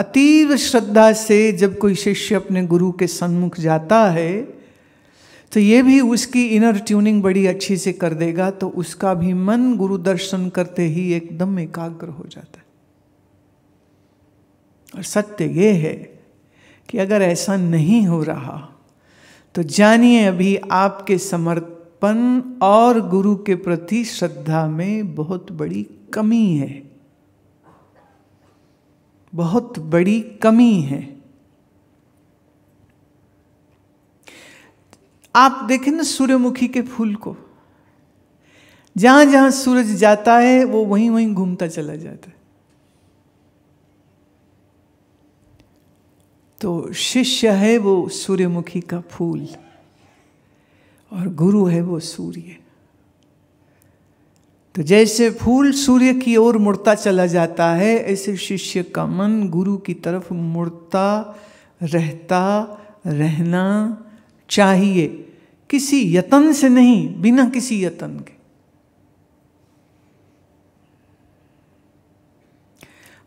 अतीव श्रद्धा से जब कोई शिष्य अपने गुरु के सन्मुख जाता है तो ये भी उसकी इनर ट्यूनिंग बड़ी अच्छी से कर देगा तो उसका भी मन गुरु दर्शन करते ही एकदम एकाग्र हो जाता है और सत्य ये है कि अगर ऐसा नहीं हो रहा तो जानिए अभी आपके समर्पण और गुरु के प्रति श्रद्धा में बहुत बड़ी कमी है बहुत बड़ी कमी है आप देखें ना सूर्यमुखी के फूल को जहां जहां सूरज जाता है वो वहीं वहीं घूमता चला जाता है तो शिष्य है वो सूर्यमुखी का फूल और गुरु है वो सूर्य तो जैसे फूल सूर्य की ओर मुड़ता चला जाता है ऐसे शिष्य का मन गुरु की तरफ मुड़ता रहता रहना चाहिए किसी यतन से नहीं बिना किसी यतन के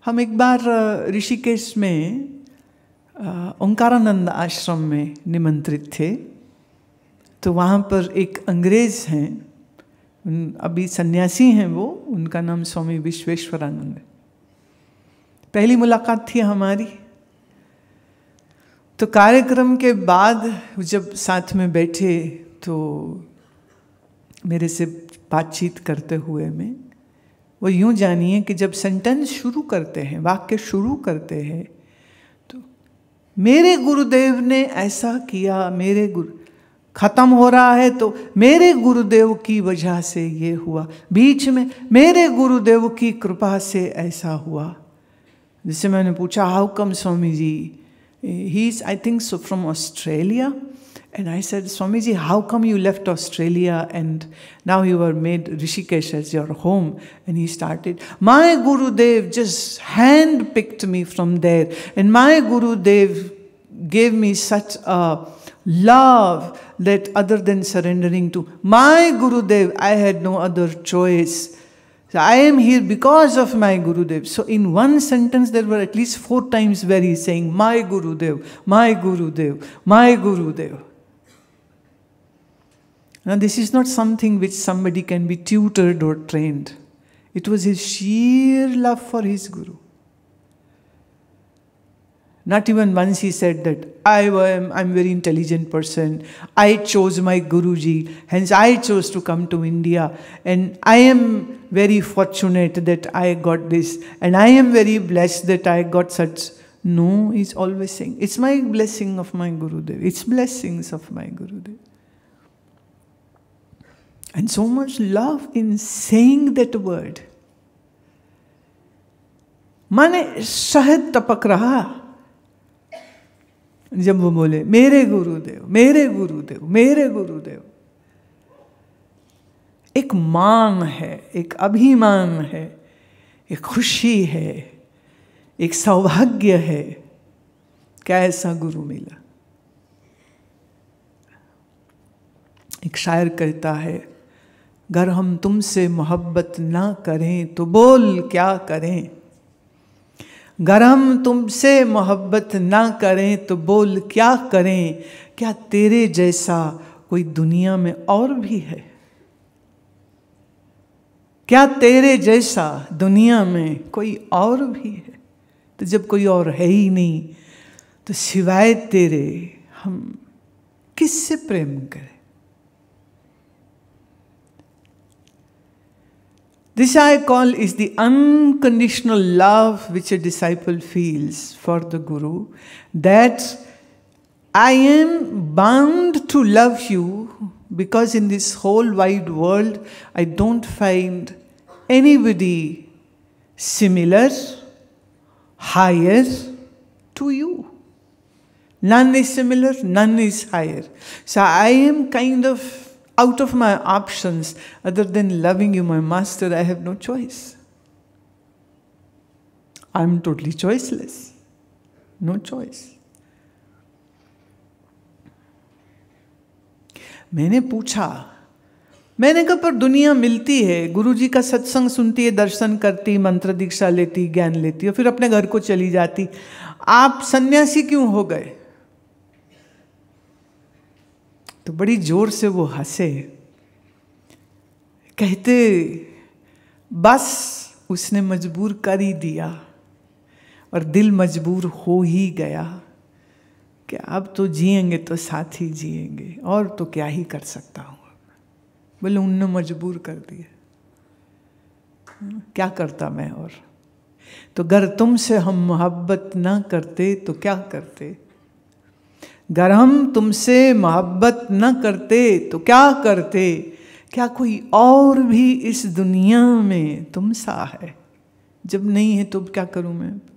हम एक बार ऋषिकेश में ओंकारानंद आश्रम में निमंत्रित थे तो वहाँ पर एक अंग्रेज़ हैं अभी सन्यासी हैं वो उनका नाम स्वामी विश्वेश्वरानंद है पहली मुलाकात थी हमारी तो कार्यक्रम के बाद जब साथ में बैठे तो मेरे से बातचीत करते हुए में वो यूं जानिए कि जब सेंटेंस शुरू करते हैं वाक्य शुरू करते हैं तो मेरे गुरुदेव ने ऐसा किया मेरे गुरु खत्म हो रहा है तो मेरे गुरुदेव की वजह से ये हुआ बीच में मेरे गुरुदेव की कृपा से ऐसा हुआ जिससे मैंने पूछा how come Swami ji he is I think so from Australia and I said Swami ji how come you left Australia and now you are made Rishikesh as your home and he started my Gurudev just hand picked me from there and my Gurudev gave me such a love that other than surrendering to my Gurudev, I had no other choice. So I am here because of my Gurudev. So in one sentence, there were at least four times where he's saying, My Gurudev, my Gurudev, my Gurudev. Now, this is not something which somebody can be tutored or trained. It was his sheer love for his Guru. Not even once he said that I am I'm very intelligent person. I chose my Guruji, hence I chose to come to India, and I am very fortunate that I got this, and I am very blessed that I got such. No, he's always saying, It's my blessing of my Gurudev, it's blessings of my Gurudev. And so much love in saying that word. माने शहद टपक रहा जब वो बोले मेरे गुरुदेव मेरे गुरुदेव मेरे गुरुदेव एक मांग है एक अभिमान है एक खुशी है एक सौभाग्य है क्या ऐसा गुरु मिला एक शायर कहता है अगर हम तुमसे मोहब्बत ना करें तो बोल क्या करें गर हम तुमसे मोहब्बत ना करें तो बोल क्या करें क्या तेरे जैसा कोई दुनिया में और भी है क्या तेरे जैसा दुनिया में कोई और भी है तो जब कोई और है ही नहीं तो सिवाय तेरे हम किससे प्रेम करें This I call is the unconditional love which a disciple feels for the Guru, that I am bound to love you because in this whole wide world I don't find anybody similar, higher to you. None is similar, none is higher. So I am kind of out of my options other than loving you, my master, I have no choice. I'm totally choiceless. No choice. मैंने पूछा मैंने कहा पर दुनिया मिलती है गुरुजी का सत्संग सुनती है दर्शन करती मंत्र दीक्षा लेती ज्ञान लेती और फिर अपने घर को चली जाती आप सन्यासी क्यों हो गए तो बड़ी जोर से वो हंसे कहते बस उसने मजबूर कर ही दिया और दिल मजबूर हो ही गया कि अब तो जिएंगे तो साथ ही जिएंगे और तो क्या ही कर सकता हूँ बोले उनने मजबूर कर दिया क्या करता मैं और तो अगर तुमसे हम मोहब्बत ना करते तो क्या करते अगर हम तुमसे मोहब्बत न करते तो क्या करते क्या कोई और भी इस दुनिया में तुम सा है जब नहीं है तो क्या करूं मैं